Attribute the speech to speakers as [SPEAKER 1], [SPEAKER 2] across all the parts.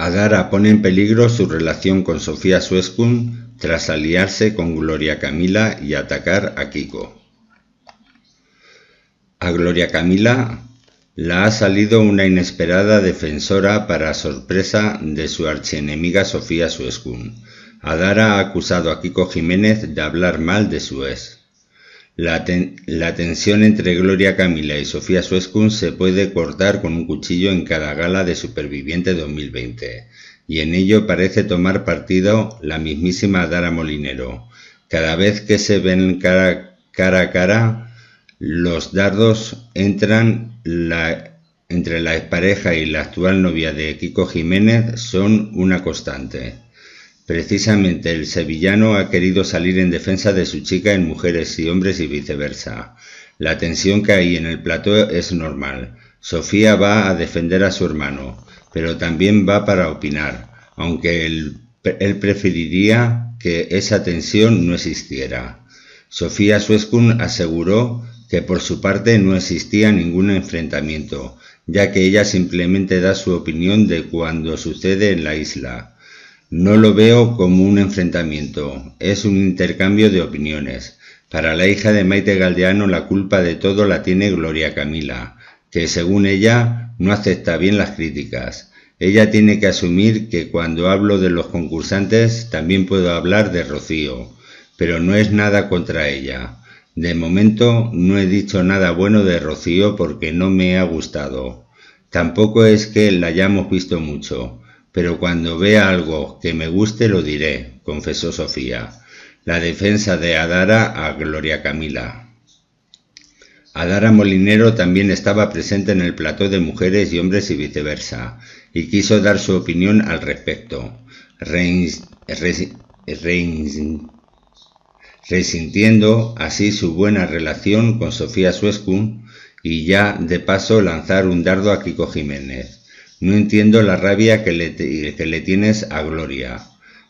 [SPEAKER 1] Adara pone en peligro su relación con Sofía Suescun tras aliarse con Gloria Camila y atacar a Kiko. A Gloria Camila la ha salido una inesperada defensora para sorpresa de su archienemiga Sofía Suescun. Adara ha acusado a Kiko Jiménez de hablar mal de su ex. La, tensión entre Gloria Camila y Sofía Suescun se puede cortar con un cuchillo en cada gala de Superviviente 2020, y en ello parece tomar partido la mismísima Dara Molinero. Cada vez que se ven cara, a cara, los dardos entran entre la expareja y la actual novia de Kiko Jiménez son una constante. Precisamente el sevillano ha querido salir en defensa de su chica en mujeres y hombres y viceversa. La tensión que hay en el plató es normal. Sofía va a defender a su hermano, pero también va para opinar, aunque él, preferiría que esa tensión no existiera. Sofía Suescun aseguró que por su parte no existía ningún enfrentamiento, ya que ella simplemente da su opinión de cuando sucede en la isla. No lo veo como un enfrentamiento, es un intercambio de opiniones. Para la hija de Maite Galdeano la culpa de todo la tiene Gloria Camila, que según ella no acepta bien las críticas. Ella tiene que asumir que cuando hablo de los concursantes también puedo hablar de Rocío, pero no es nada contra ella. De momento no he dicho nada bueno de Rocío porque no me ha gustado. Tampoco es que la hayamos visto mucho. Pero cuando vea algo que me guste lo diré, confesó Sofía. La defensa de Adara a Gloria Camila. Adara Molinero también estaba presente en el plató de mujeres y hombres y viceversa, y quiso dar su opinión al respecto, resintiendo así su buena relación con Sofía Suescu y ya de paso lanzar un dardo a Kiko Jiménez no entiendo la rabia que le, le tienes a Gloria.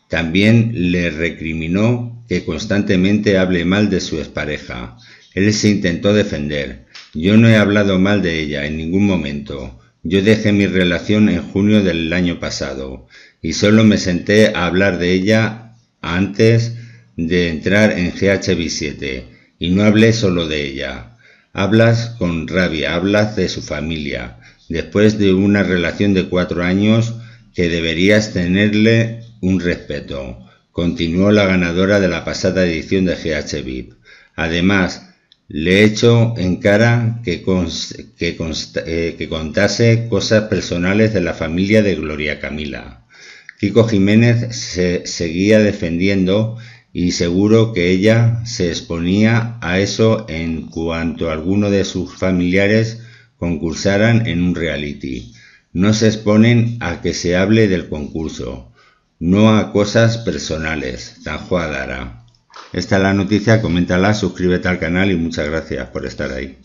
[SPEAKER 1] También le recriminó que constantemente hable mal de su expareja. Él se intentó defender. Yo no he hablado mal de ella en ningún momento. Yo dejé mi relación en junio del año pasado y solo me senté a hablar de ella antes de entrar en GHB7 y no hablé solo de ella. Hablas con rabia, hablas de su familia, después de una relación de cuatro años que deberías tenerle un respeto, continuó la ganadora de la pasada edición de GH VIP. Además, le echo en cara eh, que, contase cosas personales de la familia de Gloria Camila. Kiko Jiménez se seguía defendiendo y seguro que ella se exponía a eso en cuanto alguno de sus familiares concursaran en un reality. No se exponen a que se hable del concurso, no a cosas personales. a Dara. Esta es la noticia, coméntala, suscríbete al canal y muchas gracias por estar ahí.